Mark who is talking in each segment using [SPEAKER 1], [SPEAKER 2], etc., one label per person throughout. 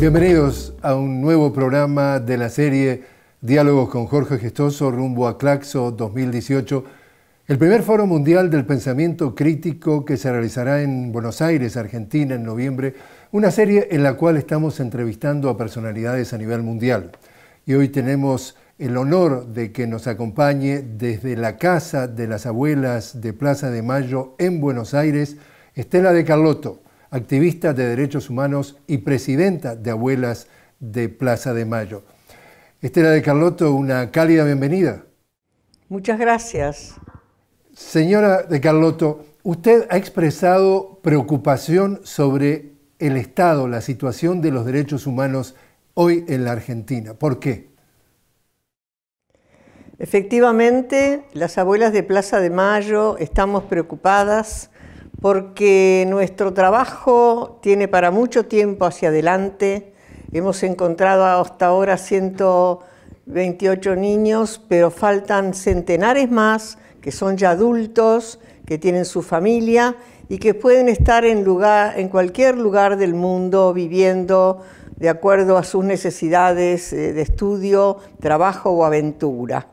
[SPEAKER 1] Bienvenidos a un nuevo programa de la serie Diálogos con Jorge Gestoso rumbo a Claxo 2018, el primer foro mundial del pensamiento crítico que se realizará en Buenos Aires, Argentina, en noviembre, una serie en la cual estamos entrevistando a personalidades a nivel mundial. Y hoy tenemos el honor de que nos acompañe desde la Casa de las Abuelas de Plaza de Mayo en Buenos Aires, Estela de Carlotto activista de derechos humanos y presidenta de Abuelas de Plaza de Mayo. Estela de Carlotto, una cálida bienvenida.
[SPEAKER 2] Muchas gracias.
[SPEAKER 1] Señora de Carlotto, usted ha expresado preocupación sobre el Estado, la situación de los derechos humanos hoy en la Argentina. ¿Por qué? Efectivamente,
[SPEAKER 2] las abuelas de Plaza de Mayo estamos preocupadas porque nuestro trabajo tiene para mucho tiempo hacia adelante. Hemos encontrado hasta ahora 128 niños, pero faltan centenares más que son ya adultos, que tienen su familia y que pueden estar en, en cualquier lugar del mundo viviendo de acuerdo a sus necesidades eh, de estudio, trabajo o aventura.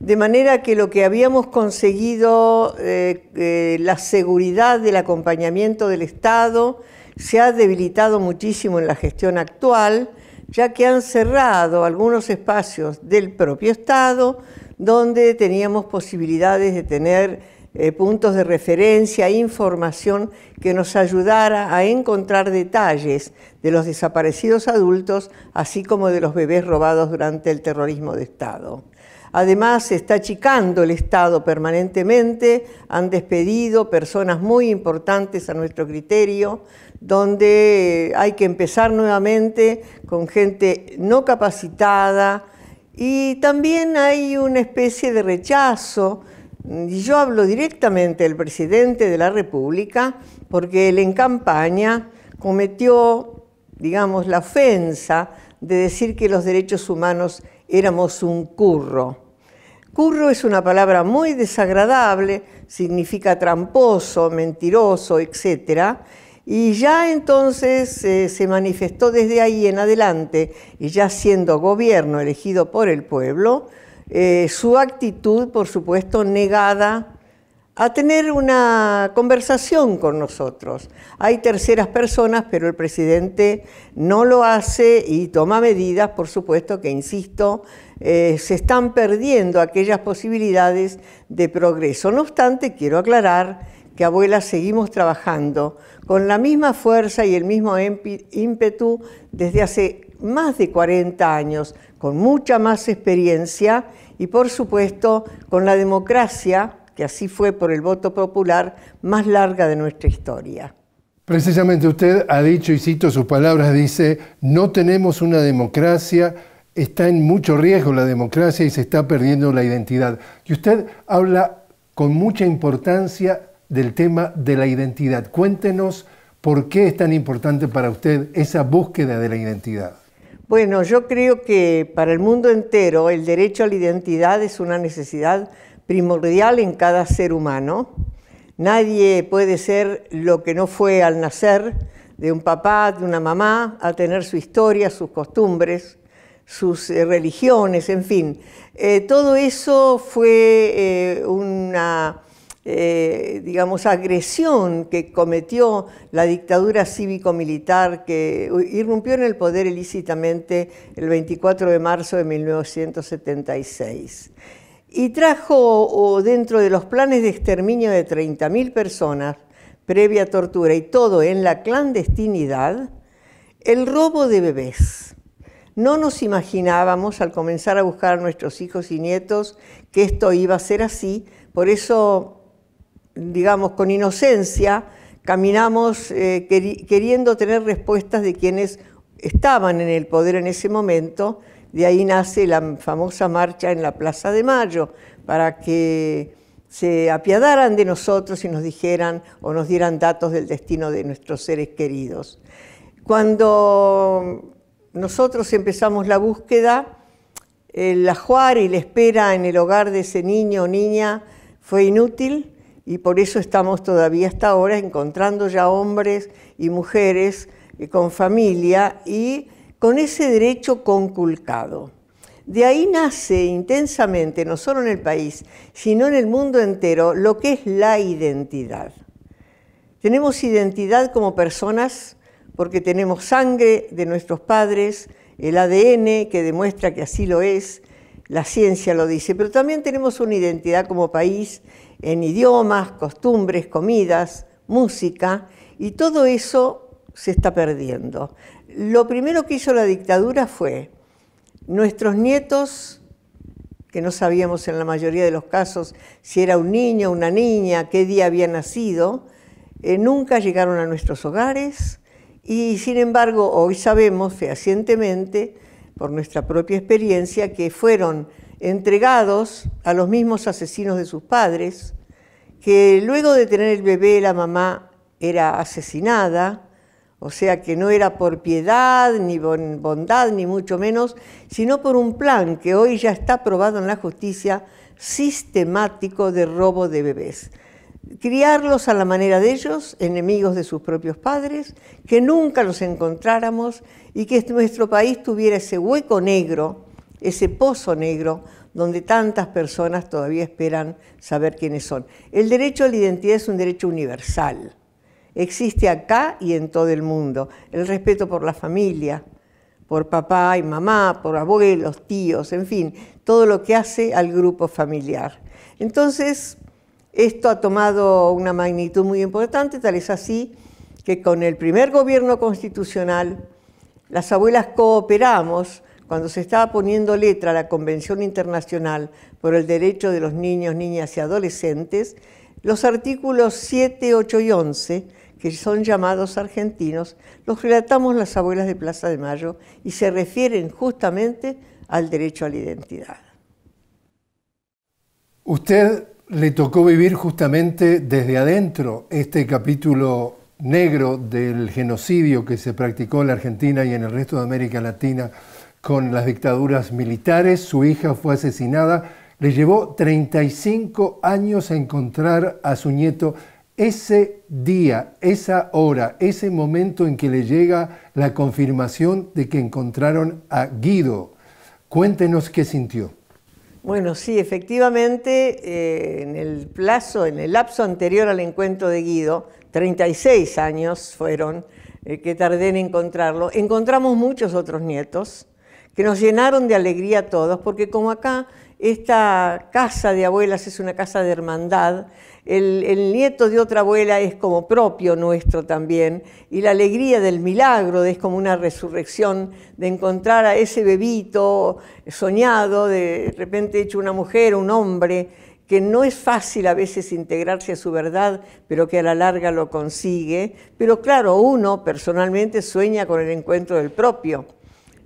[SPEAKER 2] De manera que lo que habíamos conseguido, eh, eh, la seguridad del acompañamiento del Estado, se ha debilitado muchísimo en la gestión actual, ya que han cerrado algunos espacios del propio Estado donde teníamos posibilidades de tener eh, puntos de referencia, información que nos ayudara a encontrar detalles de los desaparecidos adultos, así como de los bebés robados durante el terrorismo de Estado. Además, se está achicando el Estado permanentemente, han despedido personas muy importantes a nuestro criterio, donde eh, hay que empezar nuevamente con gente no capacitada y también hay una especie de rechazo. Yo hablo directamente del presidente de la República porque él en campaña cometió, digamos, la ofensa de decir que los derechos humanos éramos un curro. Curro es una palabra muy desagradable, significa tramposo, mentiroso, etc. Y ya entonces eh, se manifestó desde ahí en adelante, y ya siendo gobierno elegido por el pueblo, eh, su actitud, por supuesto, negada a tener una conversación con nosotros. Hay terceras personas, pero el presidente no lo hace y toma medidas, por supuesto, que, insisto, eh, se están perdiendo aquellas posibilidades de progreso. No obstante, quiero aclarar que abuela seguimos trabajando con la misma fuerza y el mismo ímpetu desde hace más de 40 años, con mucha más experiencia y por supuesto con la democracia que así fue por el voto popular, más larga de nuestra historia.
[SPEAKER 1] Precisamente usted ha dicho, y cito sus palabras, dice, no tenemos una democracia, está en mucho riesgo la democracia y se está perdiendo la identidad. Y usted habla con mucha importancia del tema de la identidad. Cuéntenos por qué es tan importante para usted esa búsqueda de la identidad.
[SPEAKER 2] Bueno, yo creo que para el mundo entero el derecho a la identidad es una necesidad primordial en cada ser humano. Nadie puede ser lo que no fue al nacer de un papá, de una mamá, a tener su historia, sus costumbres, sus eh, religiones, en fin. Eh, todo eso fue eh, una, digamos, agresión que cometió la dictadura cívico-militar que irrumpió en el poder ilícitamente el 24 de marzo de 1976 y trajo dentro de los planes de exterminio de 30.000 personas, previa tortura y todo en la clandestinidad, el robo de bebés. No nos imaginábamos al comenzar a buscar a nuestros hijos y nietos que esto iba a ser así, por eso, digamos, con inocencia, caminamos eh, queriendo tener respuestas de quienes estaban en el poder en ese momento de ahí nace la famosa marcha en la Plaza de Mayo para que se apiadaran de nosotros y nos dijeran o nos dieran datos del destino de nuestros seres queridos. Cuando nosotros empezamos la búsqueda, el ajuar y la espera en el hogar de ese niño o niña fue inútil y por eso estamos todavía hasta ahora encontrando ya hombres y mujeres eh, con familia y con ese derecho conculcado. De ahí nace intensamente, no solo en el país, sino en el mundo entero, lo que es la identidad. Tenemos identidad como personas porque tenemos sangre de nuestros padres, el ADN que demuestra que así lo es, la ciencia lo dice, pero también tenemos una identidad como país en idiomas, costumbres, comidas, música, y todo eso se está perdiendo. Lo primero que hizo la dictadura fue nuestros nietos, que no sabíamos en la mayoría de los casos si era un niño, o una niña, qué día había nacido, eh, nunca llegaron a nuestros hogares y sin embargo hoy sabemos fehacientemente, por nuestra propia experiencia, que fueron entregados a los mismos asesinos de sus padres, que luego de tener el bebé la mamá era asesinada, o sea que no era por piedad, ni bondad, ni mucho menos, sino por un plan que hoy ya está aprobado en la justicia sistemático de robo de bebés. Criarlos a la manera de ellos, enemigos de sus propios padres, que nunca los encontráramos y que este, nuestro país tuviera ese hueco negro, ese pozo negro, donde tantas personas todavía esperan saber quiénes son. El derecho a la identidad es un derecho universal existe acá y en todo el mundo. El respeto por la familia, por papá y mamá, por abuelos, tíos, en fin, todo lo que hace al grupo familiar. Entonces, esto ha tomado una magnitud muy importante, tal es así que con el primer gobierno constitucional, las abuelas cooperamos cuando se estaba poniendo letra la Convención Internacional por el Derecho de los Niños, Niñas y Adolescentes, los artículos 7, 8 y 11, que son llamados argentinos, los relatamos las abuelas de Plaza de Mayo y se refieren justamente al derecho a la identidad.
[SPEAKER 1] Usted le tocó vivir justamente desde adentro este capítulo negro del genocidio que se practicó en la Argentina y en el resto de América Latina con las dictaduras militares. Su hija fue asesinada le llevó 35 años a encontrar a su nieto ese día, esa hora, ese momento en que le llega la confirmación de que encontraron a Guido. Cuéntenos qué sintió.
[SPEAKER 2] Bueno, sí, efectivamente, eh, en el plazo, en el lapso anterior al encuentro de Guido, 36 años fueron eh, que tardé en encontrarlo, encontramos muchos otros nietos, que nos llenaron de alegría a todos, porque como acá esta casa de abuelas es una casa de hermandad, el, nieto de otra abuela es como propio nuestro también, y la alegría del milagro es como una resurrección de encontrar a ese bebito soñado, de repente hecho una mujer, un hombre, que no es fácil a veces integrarse a su verdad, pero que a la larga lo consigue. Pero claro, uno personalmente sueña con el encuentro del propio.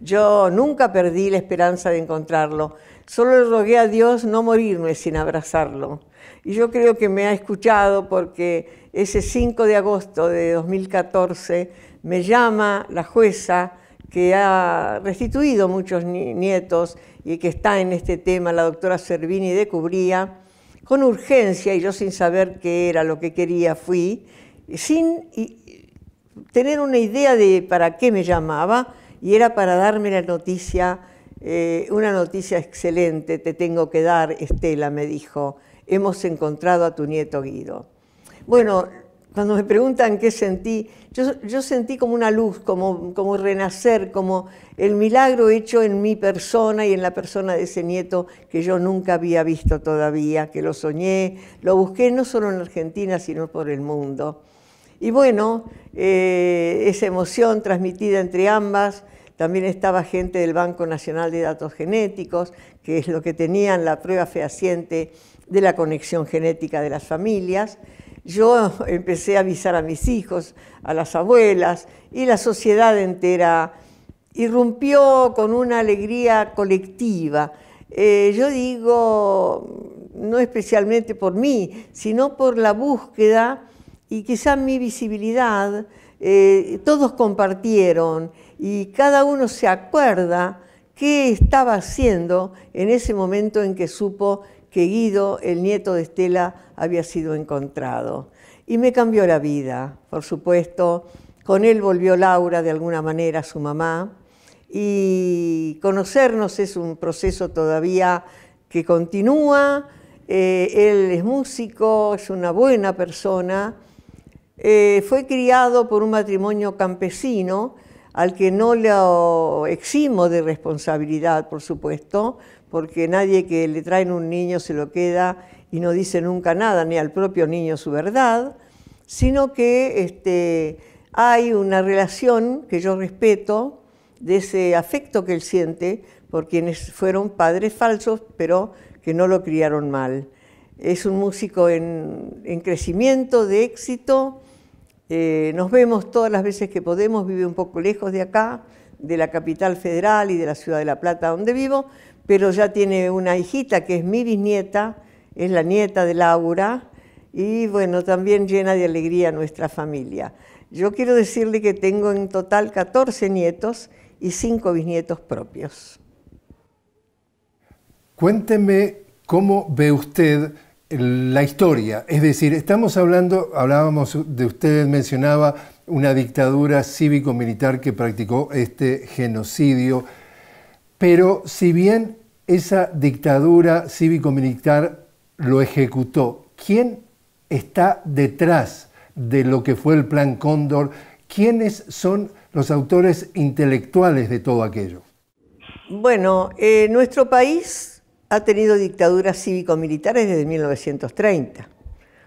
[SPEAKER 2] Yo nunca perdí la esperanza de encontrarlo. Solo le rogué a Dios no morirme sin abrazarlo. Y yo creo que me ha escuchado porque ese 5 de agosto de 2014 me llama la jueza que ha restituido muchos nietos y que está en este tema, la doctora Servini de Cubría, con urgencia, y yo sin saber qué era lo que quería fui, sin tener una idea de para qué me llamaba, y era para darme la noticia, eh, una noticia excelente, te tengo que dar, Estela, me dijo, hemos encontrado a tu nieto Guido. Bueno, cuando me preguntan qué sentí, yo, sentí como una luz, como, renacer, como el milagro hecho en mi persona y en la persona de ese nieto que yo nunca había visto todavía, que lo soñé, lo busqué no solo en Argentina, sino por el mundo. Y bueno, eh, esa emoción transmitida entre ambas, también estaba gente del Banco Nacional de Datos Genéticos, que es lo que tenían la prueba fehaciente de la conexión genética de las familias. Yo empecé a avisar a mis hijos, a las abuelas y la sociedad entera irrumpió con una alegría colectiva. Eh, yo digo, no especialmente por mí, sino por la búsqueda y quizá mi visibilidad. Eh, todos compartieron y cada uno se acuerda qué estaba haciendo en ese momento en que supo que Guido, el nieto de Estela, había sido encontrado. Y me cambió la vida, por supuesto. Con él volvió Laura, de alguna manera, su mamá. Y conocernos es un proceso todavía que continúa. Eh, él es músico, es una buena persona. Eh, fue criado por un matrimonio campesino al que no le eximo de responsabilidad, por supuesto, porque nadie que le traen un niño se lo queda y no dice nunca nada, ni al propio niño su verdad, sino que este, hay una relación que yo respeto de ese afecto que él siente por quienes fueron padres falsos, pero que no lo criaron mal. Es un músico en crecimiento, de éxito, eh, nos vemos todas las veces que podemos, vive un poco lejos de acá, de la capital federal y de la ciudad de La Plata donde vivo, pero ya tiene una hijita que es mi bisnieta, es la nieta de Laura, y bueno, también llena de alegría nuestra familia. Yo quiero decirle que tengo en total 14 nietos y 5 bisnietos propios.
[SPEAKER 1] Cuénteme cómo ve usted la historia. Es decir, estamos hablando, hablábamos de ustedes, mencionaba una dictadura cívico-militar que practicó este genocidio, pero si bien esa dictadura cívico-militar lo ejecutó, ¿quién está detrás de lo que fue el Plan Cóndor? ¿Quiénes son los autores intelectuales de todo aquello?
[SPEAKER 2] Bueno, eh, nuestro país ha tenido dictaduras cívico-militares desde 1930.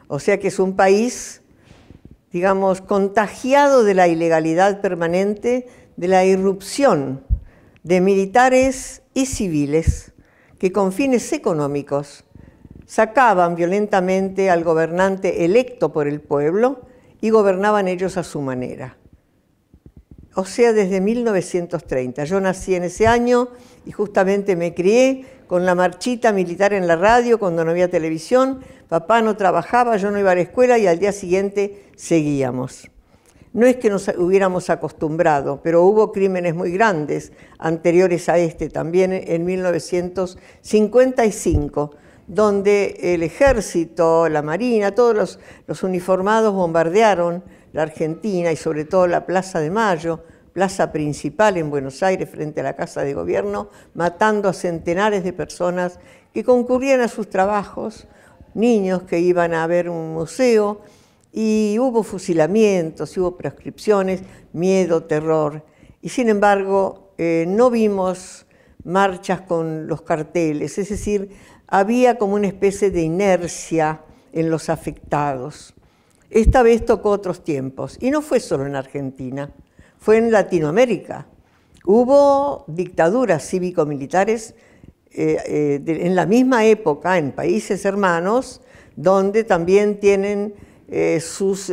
[SPEAKER 2] O sea que es un país, digamos, contagiado de la ilegalidad permanente, de la irrupción de militares y civiles que con fines económicos sacaban violentamente al gobernante electo por el pueblo y gobernaban ellos a su manera. O sea, desde 1930. Yo nací en ese año y justamente me crié con la marchita militar en la radio cuando no había televisión, papá no trabajaba, yo no iba a la escuela y al día siguiente seguíamos. No es que nos hubiéramos acostumbrado, pero hubo crímenes muy grandes anteriores a este, también en 1955, donde el ejército, la marina, todos los, los uniformados bombardearon la Argentina y sobre todo la Plaza de Mayo, plaza principal en Buenos Aires, frente a la Casa de Gobierno, matando a centenares de personas que concurrían a sus trabajos, niños que iban a ver un museo, y hubo fusilamientos, hubo proscripciones, miedo, terror. Y sin embargo, eh, no vimos marchas con los carteles, es decir, había como una especie de inercia en los afectados. Esta vez tocó otros tiempos, y no fue solo en Argentina fue en Latinoamérica. Hubo dictaduras cívico-militares eh, eh, en la misma época en países hermanos, donde también tienen eh, sus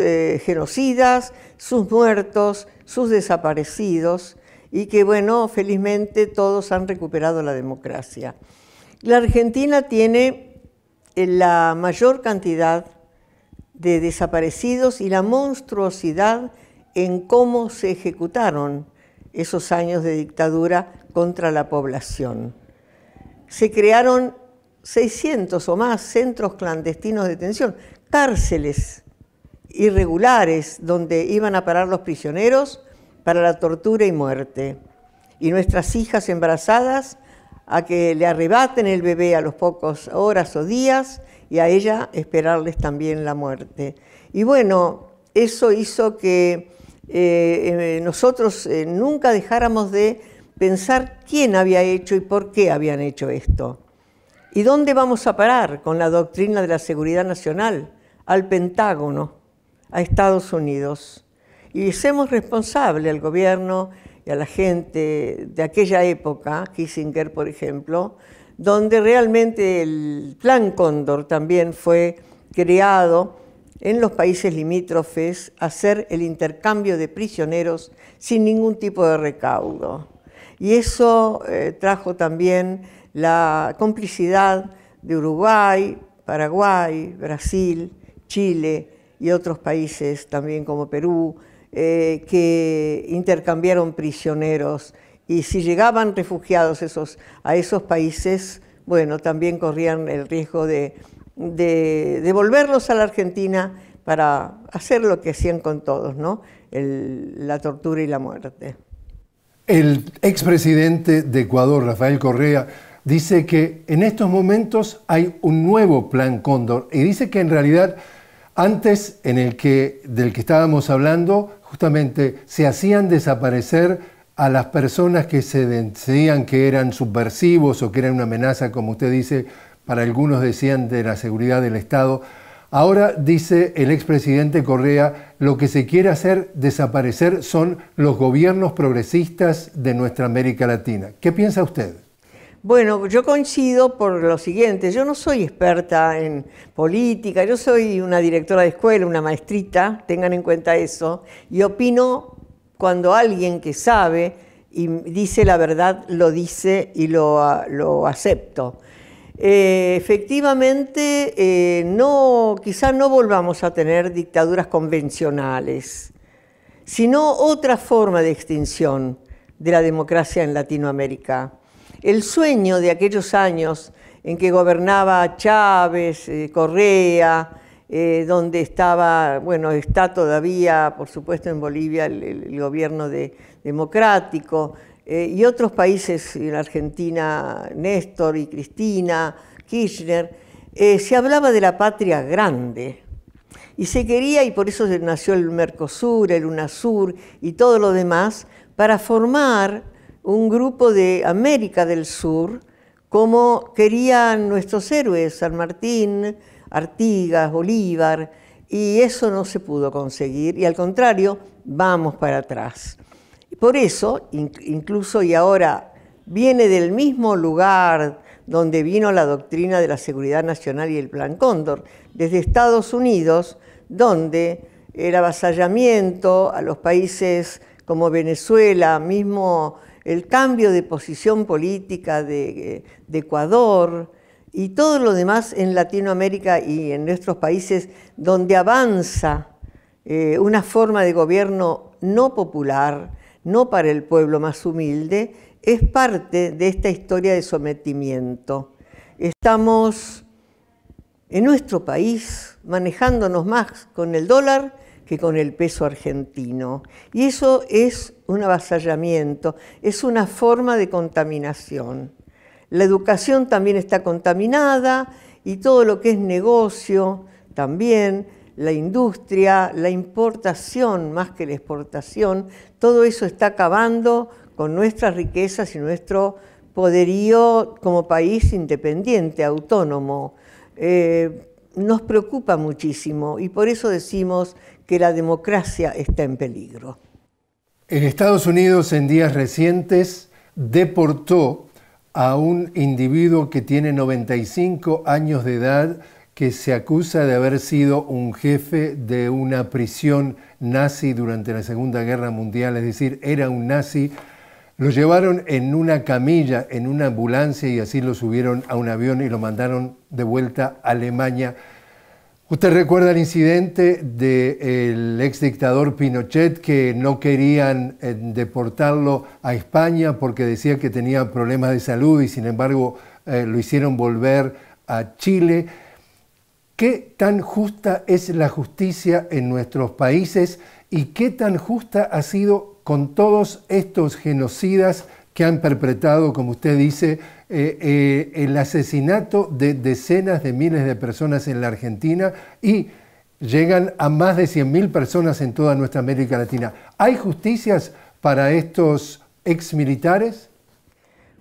[SPEAKER 2] genocidas, sus muertos, sus desaparecidos, y que bueno, felizmente todos han recuperado la democracia. La Argentina tiene la mayor cantidad de desaparecidos y la monstruosidad en cómo se ejecutaron esos años de dictadura contra la población. Se crearon 600 o más centros clandestinos de detención, cárceles irregulares donde iban a parar los prisioneros para la tortura y muerte. Y nuestras hijas embarazadas a que le arrebaten el bebé a los pocos horas o días y a ella esperarles también la muerte. Y bueno, eso hizo que eh, eh, nosotros eh, nunca dejáramos de pensar quién había hecho y por qué habían hecho esto. ¿Y dónde vamos a parar con la doctrina de la seguridad nacional? Al Pentágono, a Estados Unidos. Y hacemos responsable al gobierno y a la gente de aquella época, Kissinger por ejemplo, donde realmente el Plan Cóndor también fue creado en los países limítrofes hacer el intercambio de prisioneros sin ningún tipo de recaudo. Y eso eh, trajo también la complicidad de Uruguay, Paraguay, Brasil, Chile y otros países también como Perú, eh, que intercambiaron prisioneros y si llegaban refugiados esos, a esos países, bueno, también corrían el riesgo de de devolverlos a la Argentina para hacer lo que hacían con todos, la tortura y la muerte.
[SPEAKER 1] El expresidente de Ecuador, Rafael Correa, dice que en estos momentos hay un nuevo plan Cóndor y dice que en realidad antes en el que del que estábamos hablando justamente se hacían desaparecer a las personas que se decían que eran subversivos o que eran una amenaza, como usted dice, para algunos decían de la seguridad del Estado. Ahora dice el expresidente Correa, lo que se quiere hacer desaparecer son los gobiernos progresistas de nuestra América Latina. ¿Qué piensa usted?
[SPEAKER 2] Bueno, yo coincido por lo siguiente, yo no soy experta en política, yo soy una directora de escuela, una maestrita, tengan en cuenta eso, y opino cuando alguien que sabe y dice la verdad, lo dice y lo, ah, lo acepto. Eh, efectivamente, eh, no, quizá no volvamos a tener dictaduras convencionales, sino otra forma de extinción de la democracia en Latinoamérica. El sueño de aquellos años en que gobernaba Chávez, eh, Correa, donde estaba, bueno, está todavía, por supuesto, en Bolivia el, gobierno democrático, eh, y otros países, en Argentina, Néstor y Cristina, Kirchner, eh, se hablaba de la patria grande y se quería, y por eso nació el Mercosur, el UNASUR y todo lo demás, para formar un grupo de América del Sur, como querían nuestros héroes, San Martín, Artigas, Bolívar, y eso no se pudo conseguir, y al contrario, vamos para atrás. Por eso, incluso y ahora, viene del mismo lugar donde vino la doctrina de la seguridad nacional y el plan Cóndor, desde Estados Unidos, donde el avasallamiento a los países como Venezuela, mismo el cambio de posición política de, Ecuador y todo lo demás en Latinoamérica y en nuestros países donde avanza eh, una forma de gobierno no popular, no para el pueblo más humilde, es parte de esta historia de sometimiento. Estamos en nuestro país manejándonos más con el dólar que con el peso argentino. Y eso es un avasallamiento, es una forma de contaminación. La educación también está contaminada y todo lo que es negocio también la industria, la importación más que la exportación, todo eso está acabando con nuestras riquezas y nuestro poderío como país independiente, autónomo. Eh, nos preocupa muchísimo y por eso decimos que la democracia está en
[SPEAKER 1] peligro. En Estados Unidos en días recientes deportó a un individuo que tiene 95 años de edad que se acusa de haber sido un jefe de una prisión nazi durante la Segunda Guerra Mundial, es decir, era un nazi. Lo llevaron en una camilla, en una ambulancia y así lo subieron a un avión y lo mandaron de vuelta a Alemania. Usted recuerda el incidente del ex dictador Pinochet que no querían eh, deportarlo a España porque decía que tenía problemas de salud y sin embargo eh, lo hicieron volver a Chile. ¿Qué tan justa es la justicia en nuestros países y qué tan justa ha sido con todos estos genocidas que han perpetrado, como usted dice, eh, eh, el asesinato de decenas de miles de personas en la Argentina y llegan a más de 100.000 personas en toda nuestra América Latina. ¿Hay justicias para estos exmilitares?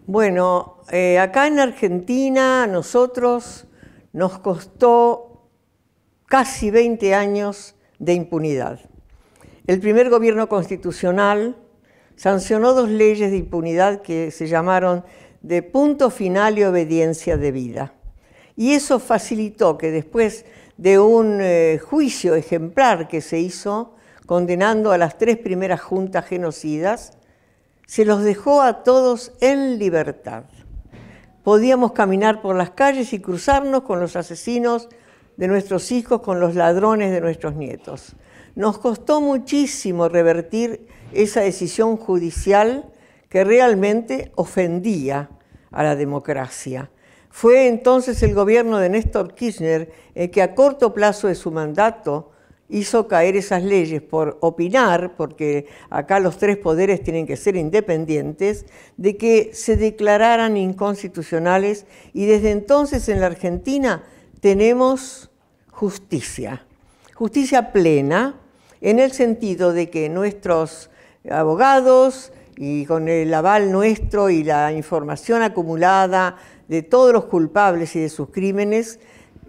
[SPEAKER 2] Bueno, eh, acá en Argentina nosotros nos costó casi 20 años de impunidad. El primer gobierno constitucional sancionó dos leyes de impunidad que se llamaron de punto final y obediencia debida. Y eso facilitó que después de un eh, juicio ejemplar que se hizo condenando a las tres primeras juntas genocidas, se los dejó a todos en libertad podíamos caminar por las calles y cruzarnos con los asesinos de nuestros hijos, con los ladrones de nuestros nietos. Nos costó muchísimo revertir esa decisión judicial que realmente ofendía a la democracia. Fue entonces el gobierno de Néstor Kirchner el que a corto plazo de su mandato hizo caer esas leyes por opinar, porque acá los tres poderes tienen que ser independientes, de que se declararan inconstitucionales y desde entonces en la Argentina tenemos justicia, justicia plena, en el sentido de que nuestros abogados y con el aval nuestro y la información acumulada de todos los culpables y de sus crímenes,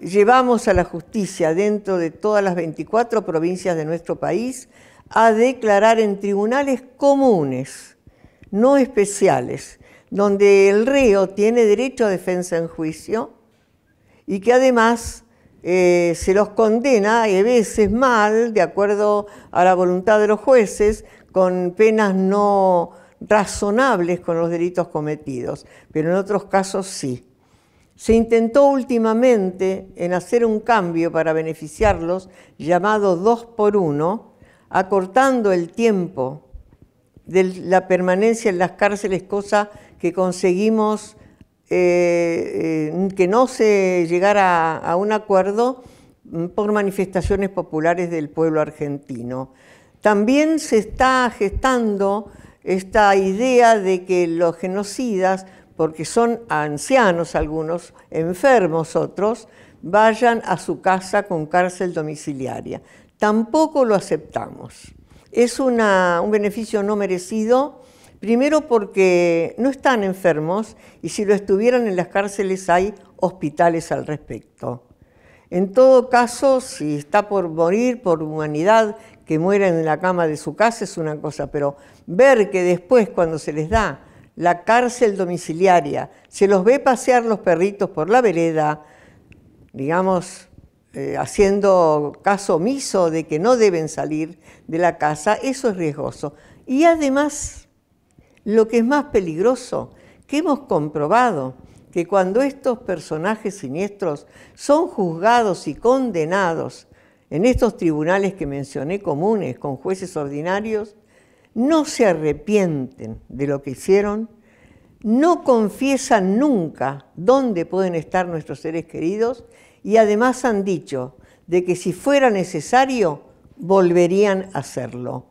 [SPEAKER 2] llevamos a la justicia dentro de todas las 24 provincias de nuestro país a declarar en tribunales comunes, no especiales, donde el reo tiene derecho a defensa en juicio y que además eh, se los condena y a veces mal, de acuerdo a la voluntad de los jueces, con penas no razonables con los delitos cometidos, pero en otros casos sí. Se intentó últimamente en hacer un cambio para beneficiarlos llamado 2 por 1, acortando el tiempo de la permanencia en las cárceles, cosa que conseguimos eh, eh, que no se llegara a, a un acuerdo mm, por manifestaciones populares del pueblo argentino. También se está gestando esta idea de que los genocidas porque son ancianos algunos, enfermos otros, vayan a su casa con cárcel domiciliaria. Tampoco lo aceptamos. Es un beneficio no merecido, primero porque no están enfermos y si lo estuvieran en las cárceles hay hospitales al respecto. En todo caso, si está por morir por humanidad, que muera en la cama de su casa es una cosa, pero ver que después cuando se les da la cárcel domiciliaria, se los ve pasear los perritos por la vereda, digamos, eh, haciendo caso omiso de que no deben salir de la casa, eso es riesgoso. Y además, lo que es más peligroso, que hemos comprobado que cuando estos personajes siniestros son juzgados y condenados en estos tribunales que mencioné comunes con jueces ordinarios, no se arrepienten de lo que hicieron, no confiesan nunca dónde pueden estar nuestros seres queridos y además han dicho de que si fuera necesario, volverían a hacerlo.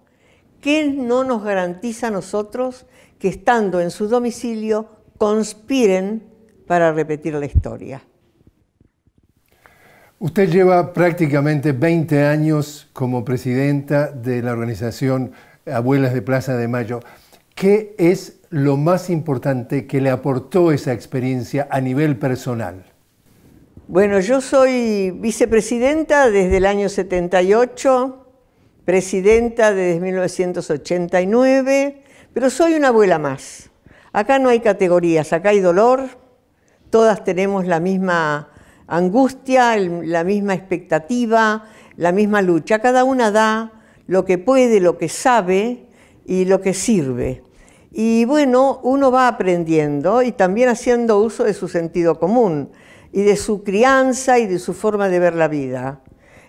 [SPEAKER 2] ¿Qué no nos garantiza a nosotros que estando en su domicilio conspiren para repetir la historia?
[SPEAKER 1] Usted lleva prácticamente 20 años como presidenta de la organización abuelas de Plaza de Mayo, ¿qué es lo más importante que le aportó esa experiencia a nivel personal? Bueno, yo soy
[SPEAKER 2] vicepresidenta desde el año 78, presidenta desde 1989, pero soy una abuela más. Acá no hay categorías, acá hay dolor, todas tenemos la misma angustia, la misma expectativa, la misma lucha. Cada una da lo que puede, lo que sabe y lo que sirve. Y bueno, uno va aprendiendo y también haciendo uso de su sentido común y de su crianza y de su forma de ver la vida.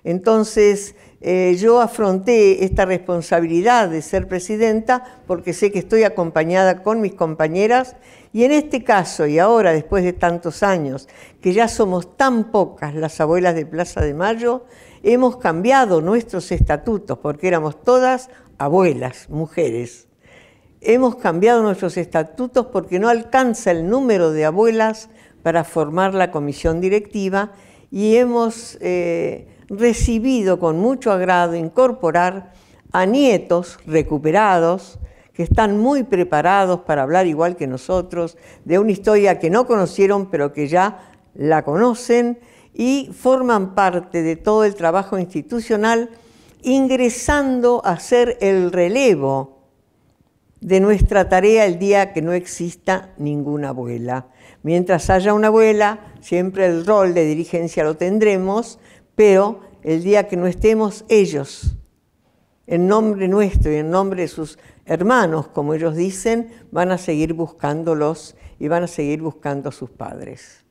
[SPEAKER 2] Entonces, eh, yo afronté esta responsabilidad de ser presidenta porque sé que estoy acompañada con mis compañeras y en este caso y ahora, después de tantos años, que ya somos tan pocas las abuelas de Plaza de Mayo, Hemos cambiado nuestros estatutos porque éramos todas abuelas, mujeres. Hemos cambiado nuestros estatutos porque no alcanza el número de abuelas para formar la comisión directiva y hemos eh, recibido con mucho agrado incorporar a nietos recuperados que están muy preparados para hablar igual que nosotros de una historia que no conocieron pero que ya la conocen y forman parte de todo el trabajo institucional, ingresando a ser el relevo de nuestra tarea el día que no exista ninguna abuela. Mientras haya una abuela, siempre el rol de dirigencia lo tendremos, pero el día que no estemos ellos, en nombre nuestro y en nombre de sus hermanos, como ellos dicen, van a seguir buscándolos y van a seguir buscando a sus padres.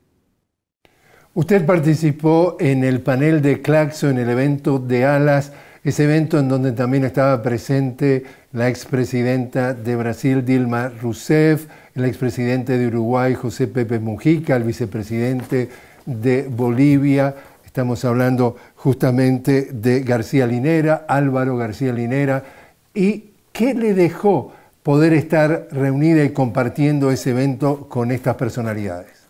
[SPEAKER 1] Usted participó en el panel de Claxo en el evento de Alas, ese evento en donde también estaba presente la expresidenta de Brasil, Dilma Rousseff, el expresidente de Uruguay, José Pepe Mujica, el vicepresidente de Bolivia. Estamos hablando justamente de García Linera, Álvaro García Linera. ¿Y qué le dejó poder estar reunida y compartiendo ese evento con estas personalidades?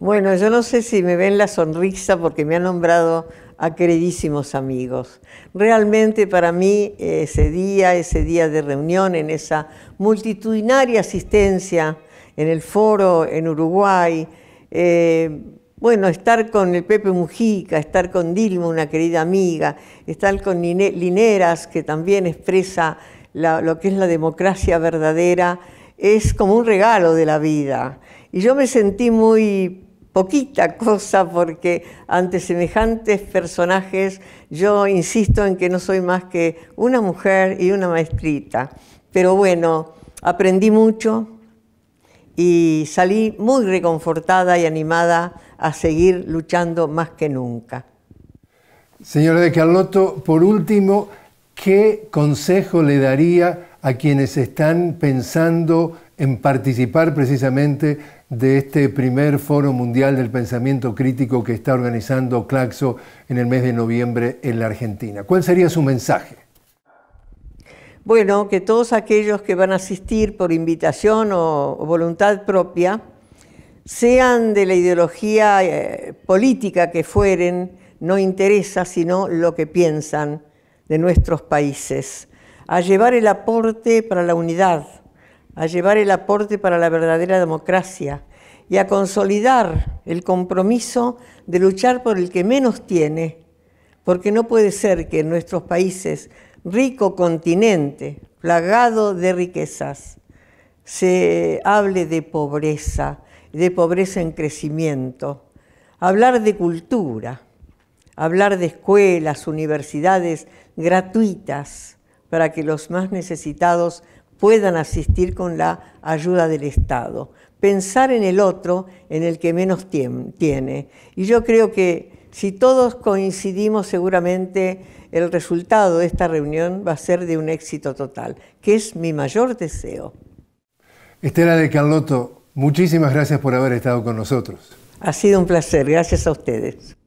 [SPEAKER 2] Bueno, yo no sé si me ven la sonrisa porque me han nombrado a queridísimos amigos. Realmente para mí ese día, ese día de reunión, en esa multitudinaria asistencia en el foro en Uruguay, eh, bueno, estar con el Pepe Mujica, estar con Dilma, una querida amiga, estar con Lineras, que también expresa lo que es la democracia verdadera, es como un regalo de la vida. Y yo me sentí muy poquita cosa porque ante semejantes personajes yo insisto en que no soy más que una mujer y una maestrita. Pero bueno, aprendí mucho y salí muy reconfortada y animada a seguir luchando más que nunca.
[SPEAKER 1] Señora de Carlotto, por último, ¿qué consejo le daría a quienes están pensando en participar precisamente de este primer foro mundial del pensamiento crítico que está organizando Claxo en el mes de noviembre en la Argentina. ¿Cuál sería su mensaje?
[SPEAKER 2] Bueno, que todos aquellos que van a asistir por invitación o, voluntad propia, sean de la ideología eh, política que fueren, no interesa sino lo que piensan de nuestros países, a llevar el aporte para la unidad, a llevar el aporte para la verdadera democracia y a consolidar el compromiso de luchar por el que menos tiene, porque no puede ser que en nuestros países, rico continente, plagado de riquezas, se hable de pobreza, de pobreza en crecimiento. Hablar de cultura, hablar de escuelas, universidades gratuitas para que los más necesitados puedan asistir con la ayuda del Estado. Pensar en el otro, en el que menos tiene. Y yo creo que si todos coincidimos, seguramente el resultado de esta reunión va a ser de un éxito total, que es mi mayor deseo.
[SPEAKER 1] Estela de Carlotto, muchísimas gracias por haber estado con nosotros.
[SPEAKER 2] Ha sido un placer, gracias a ustedes.